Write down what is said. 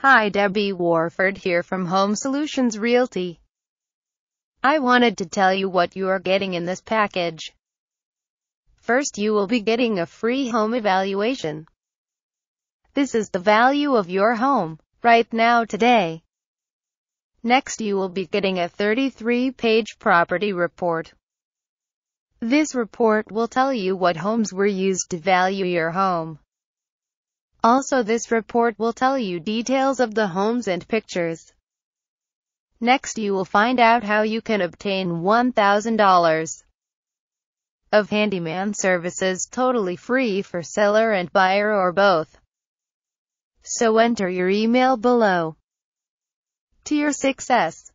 Hi Debbie Warford here from Home Solutions Realty. I wanted to tell you what you are getting in this package. First you will be getting a free home evaluation. This is the value of your home, right now today. Next you will be getting a 33-page property report. This report will tell you what homes were used to value your home. Also this report will tell you details of the homes and pictures. Next you will find out how you can obtain $1,000 of handyman services totally free for seller and buyer or both. So enter your email below. To your success.